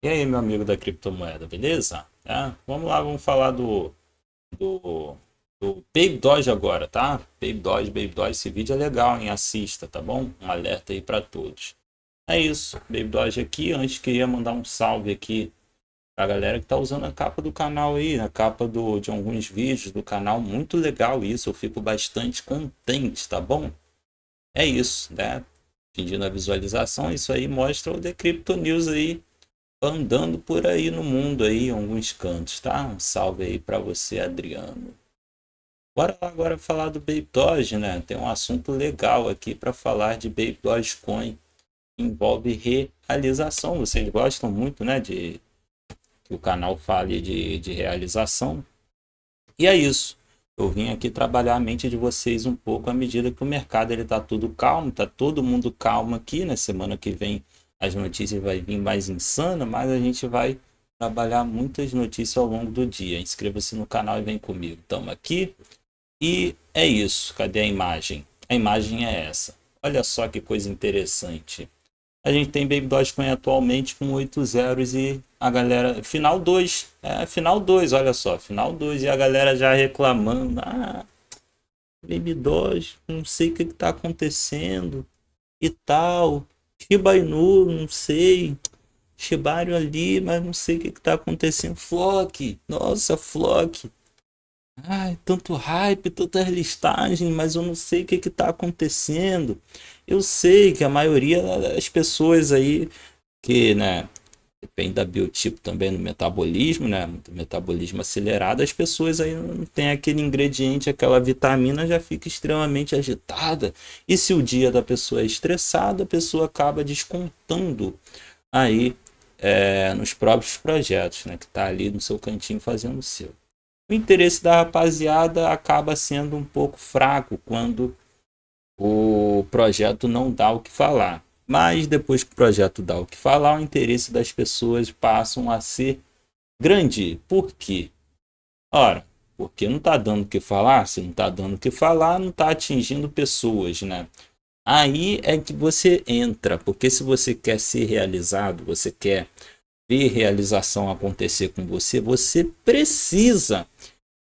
E aí, meu amigo da criptomoeda, beleza? Tá? vamos lá, vamos falar do, do, do Baby Doge agora, tá? Baby Doge, Baby Doge, esse vídeo é legal, hein? Assista, tá bom? Um alerta aí para todos. É isso, Baby Doge aqui. Antes queria mandar um salve aqui pra galera que tá usando a capa do canal aí, a capa do, de alguns vídeos do canal. Muito legal isso, eu fico bastante contente, tá bom? É isso, né? Pedindo a visualização, isso aí mostra o Decrypto News aí andando por aí no mundo aí, em alguns cantos, tá? Um salve aí para você, Adriano. Bora lá agora falar do Babe Doge, né? Tem um assunto legal aqui para falar de Babe coin Envolve realização. Vocês gostam muito, né? De que o canal fale de, de realização. E é isso. Eu vim aqui trabalhar a mente de vocês um pouco à medida que o mercado ele tá tudo calmo, tá todo mundo calmo aqui na né? semana que vem as notícias vai vir mais insana, mas a gente vai trabalhar muitas notícias ao longo do dia. Inscreva-se no canal e vem comigo. Estamos aqui. E é isso. Cadê a imagem? A imagem é essa. Olha só que coisa interessante. A gente tem Baby Dogecoin atualmente com 8 zeros e a galera. Final 2. É, final 2, olha só. Final 2. E a galera já reclamando. Ah, Baby Doge, não sei o que está acontecendo e tal. Shiba Inu, não sei. Shibari ali, mas não sei o que, está acontecendo. Flock, nossa, Flock. Ai, tanto hype, tantas listagens, mas eu não sei o que está acontecendo. Eu sei que a maioria das pessoas aí que, né, depende da biotipo também no metabolismo, né? Metabolismo acelerado, as pessoas aí não tem aquele ingrediente, aquela vitamina, já fica extremamente agitada. E se o dia da pessoa é estressado, a pessoa acaba descontando aí é, nos próprios projetos, né? Que tá ali no seu cantinho fazendo o seu. O interesse da rapaziada acaba sendo um pouco fraco quando o projeto não dá o que falar. Mas depois que o projeto dá o que falar, o interesse das pessoas passam a ser grande. Por quê? Ora, porque não está dando o que falar, se não está dando o que falar, não está atingindo pessoas, né? Aí é que você entra, porque se você quer ser realizado, você quer ver realização acontecer com você, você precisa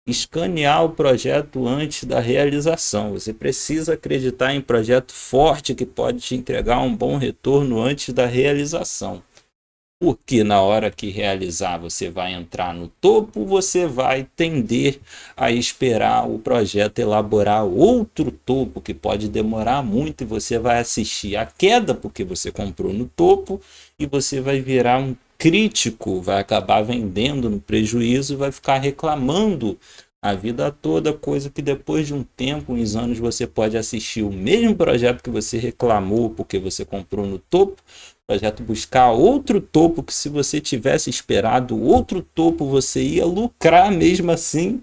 escanear o projeto antes da realização. Você precisa acreditar em um projeto forte que pode te entregar um bom retorno antes da realização. Porque na hora que realizar você vai entrar no topo, você vai tender a esperar o projeto elaborar outro topo que pode demorar muito e você vai assistir a queda porque você comprou no topo e você vai virar um crítico, vai acabar vendendo no prejuízo e vai ficar reclamando a vida toda, coisa que depois de um tempo, uns anos, você pode assistir o mesmo projeto que você reclamou porque você comprou no topo, projeto buscar outro topo que se você tivesse esperado outro topo, você ia lucrar mesmo assim,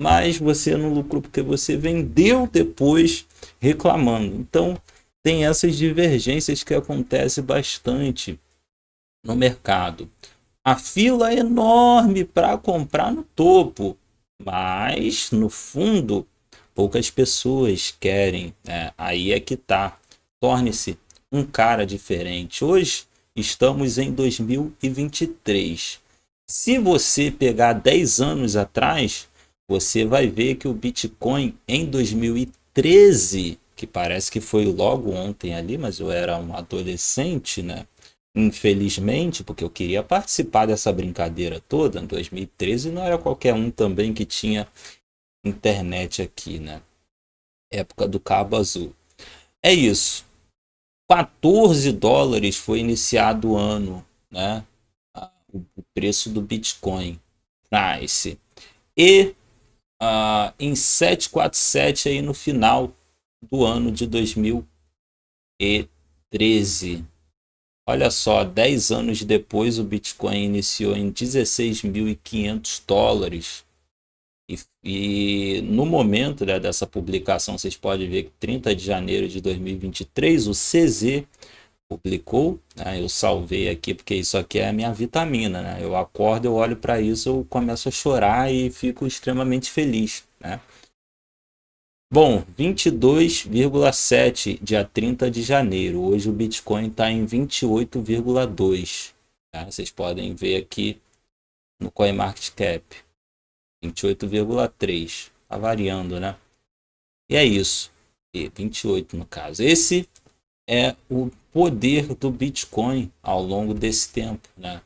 mas você não lucrou porque você vendeu depois reclamando. Então, tem essas divergências que acontece bastante no mercado. A fila é enorme para comprar no topo, mas no fundo poucas pessoas querem. Né? Aí é que tá. Torne-se um cara diferente. Hoje estamos em 2023. Se você pegar 10 anos atrás, você vai ver que o Bitcoin em 2013, que parece que foi logo ontem ali, mas eu era um adolescente, né? Infelizmente, porque eu queria participar dessa brincadeira toda, em 2013 não era qualquer um também que tinha internet aqui, né? Época do Cabo Azul. É isso. 14 dólares foi iniciado o ano, né? O preço do Bitcoin. Nice. E uh, em 747 aí no final do ano de 2013. Olha só, 10 anos depois o Bitcoin iniciou em 16.500 dólares. E, e, no momento né, dessa publicação, vocês podem ver que 30 de janeiro de 2023, o CZ publicou. Né, eu salvei aqui porque isso aqui é a minha vitamina. Né? Eu acordo, eu olho para isso, eu começo a chorar e fico extremamente feliz. Né? Bom, 22,7 dia 30 de janeiro. Hoje o Bitcoin está em 28,2. Tá? Vocês podem ver aqui no CoinMarketCap. 28,3. Tá variando, né? E é isso. E 28 no caso. Esse é o poder do Bitcoin ao longo desse tempo, né?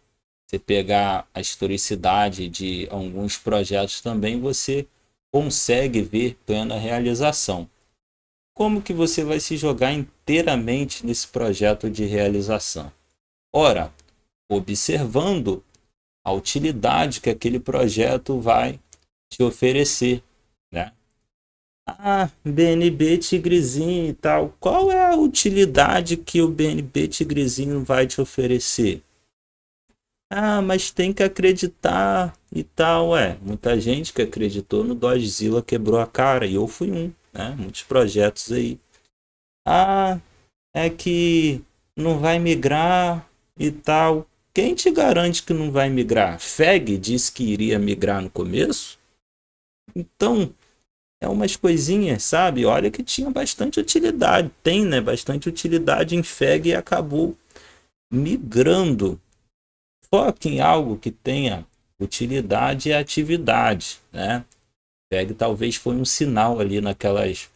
Você pegar a historicidade de alguns projetos também, você consegue ver plena realização. Como que você vai se jogar inteiramente nesse projeto de realização? Ora, observando a utilidade que aquele projeto vai te oferecer, né? Ah, BNB Tigrezinho e tal. Qual é a utilidade que o BNB Tigrezinho vai te oferecer? Ah, mas tem que acreditar e tal. É, muita gente que acreditou no Dodgezilla quebrou a cara e eu fui um, né? Muitos projetos aí. Ah, é que não vai migrar e tal. Quem te garante que não vai migrar? FEG disse que iria migrar no começo? Então, é umas coisinhas, sabe? Olha que tinha bastante utilidade, tem, né? Bastante utilidade em FEG e acabou migrando Foque em algo que tenha utilidade e atividade, né? Pegue talvez foi um sinal ali naquelas,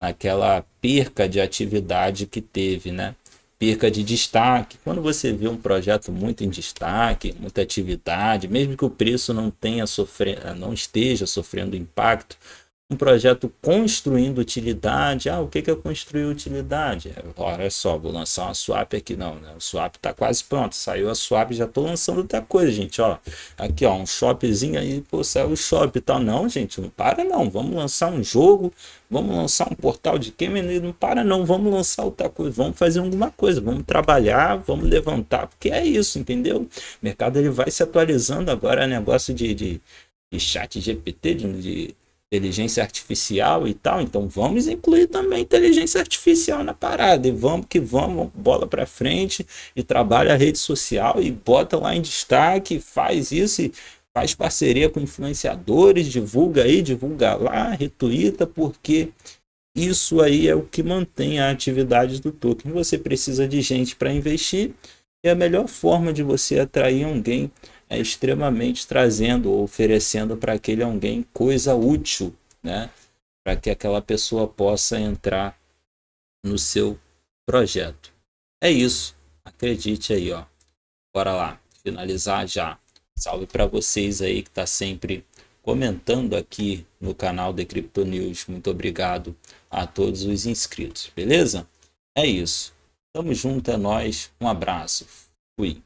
naquela perca de atividade que teve, né? Perca de destaque. Quando você vê um projeto muito em destaque, muita atividade, mesmo que o preço não tenha sofre... não esteja sofrendo impacto, um projeto construindo utilidade. Ah, o que que é construir utilidade? Olha só, vou lançar uma swap aqui. Não, né? o swap está quase pronto. Saiu a swap, já estou lançando outra coisa, gente. Ó, aqui, ó, um shopzinho aí, pô, saiu o shop e tal. Não, gente, não para não. Vamos lançar um jogo, vamos lançar um portal de game. Né? Não para não, vamos lançar outra coisa. Vamos fazer alguma coisa, vamos trabalhar, vamos levantar, porque é isso, entendeu? O mercado ele vai se atualizando agora, é negócio de, de, de chat GPT, de, de inteligência artificial e tal, então vamos incluir também inteligência artificial na parada e vamos que vamos, bola para frente e trabalha a rede social e bota lá em destaque, faz isso e faz parceria com influenciadores, divulga aí, divulga lá, retuita, porque isso aí é o que mantém a atividade do token. Você precisa de gente para investir e a melhor forma de você atrair alguém é extremamente trazendo, oferecendo para aquele alguém coisa útil, né? Para que aquela pessoa possa entrar no seu projeto. É isso. Acredite aí, ó. Bora lá, finalizar já. Salve para vocês aí que está sempre comentando aqui no canal de Crypto News. Muito obrigado a todos os inscritos, beleza? É isso. Tamo junto, é nós. Um abraço. Fui.